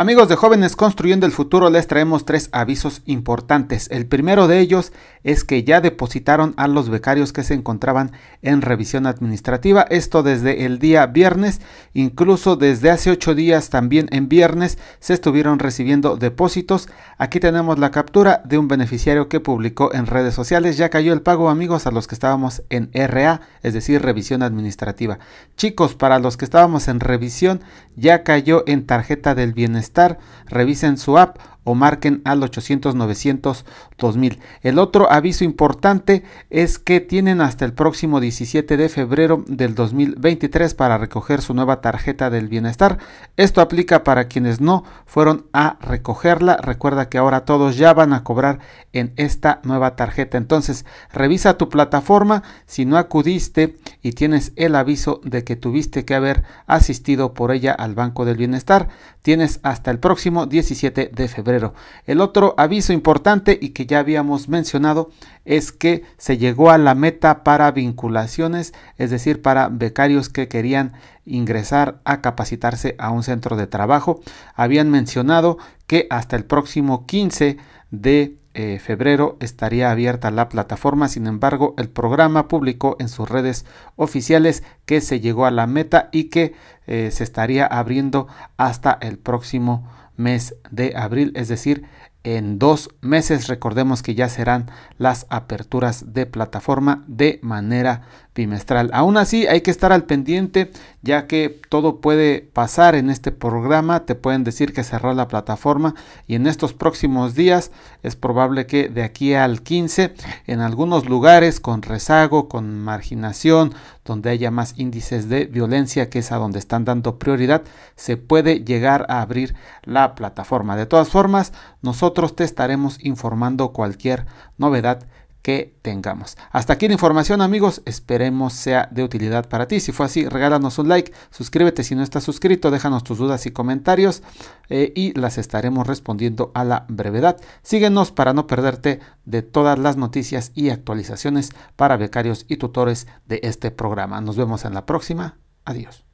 Amigos de jóvenes construyendo el futuro, les traemos tres avisos importantes. El primero de ellos es que ya depositaron a los becarios que se encontraban en revisión administrativa. Esto desde el día viernes, incluso desde hace ocho días también en viernes se estuvieron recibiendo depósitos. Aquí tenemos la captura de un beneficiario que publicó en redes sociales. Ya cayó el pago, amigos, a los que estábamos en RA, es decir, revisión administrativa. Chicos, para los que estábamos en revisión, ya cayó en tarjeta del bienestar revisen su app o marquen al 800-900-2000. El otro aviso importante es que tienen hasta el próximo 17 de febrero del 2023 para recoger su nueva tarjeta del bienestar. Esto aplica para quienes no fueron a recogerla. Recuerda que ahora todos ya van a cobrar en esta nueva tarjeta. Entonces, revisa tu plataforma si no acudiste y tienes el aviso de que tuviste que haber asistido por ella al Banco del Bienestar. Tienes hasta el próximo 17 de febrero el otro aviso importante y que ya habíamos mencionado es que se llegó a la meta para vinculaciones, es decir, para becarios que querían ingresar a capacitarse a un centro de trabajo. Habían mencionado que hasta el próximo 15 de eh, febrero estaría abierta la plataforma, sin embargo el programa publicó en sus redes oficiales que se llegó a la meta y que eh, se estaría abriendo hasta el próximo mes de abril, es decir, en dos meses. Recordemos que ya serán las aperturas de plataforma de manera bimestral. Aún así hay que estar al pendiente ya que todo puede pasar en este programa. Te pueden decir que cerró la plataforma y en estos próximos días es probable que de aquí al 15 en algunos lugares con rezago, con marginación, donde haya más índices de violencia que es a donde están dando prioridad, se puede llegar a abrir la plataforma. De todas formas, nosotros nosotros te estaremos informando cualquier novedad que tengamos. Hasta aquí la información amigos, esperemos sea de utilidad para ti. Si fue así, regálanos un like, suscríbete si no estás suscrito, déjanos tus dudas y comentarios eh, y las estaremos respondiendo a la brevedad. Síguenos para no perderte de todas las noticias y actualizaciones para becarios y tutores de este programa. Nos vemos en la próxima. Adiós.